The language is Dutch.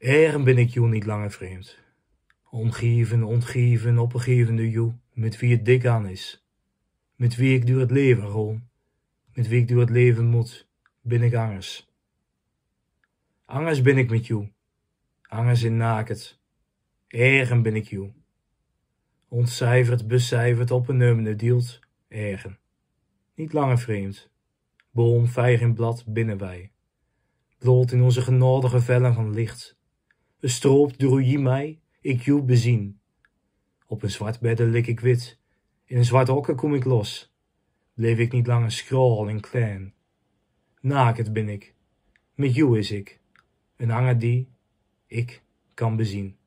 Ergen ben ik jou niet langer vreemd. Omgeven, ontgeven, opgevende jou, met wie het dik aan is. Met wie ik door het leven rol, met wie ik door het leven moet, ben ik angers. Angers ben ik met jou, angers in naket. Ergen ben ik jou. Ontcijferd, becijferd, op een dielt, deelt, ergen. Niet langer vreemd. Boom, vijg in blad, binnen wij. in onze genodige vellen van licht een stroop droei mij, ik jou bezien. Op een zwart bedde lik ik wit, in een zwart hokken kom ik los. Leef ik niet langer schraal en klein. Naakt ben ik, met jou is ik, een hanger die ik kan bezien.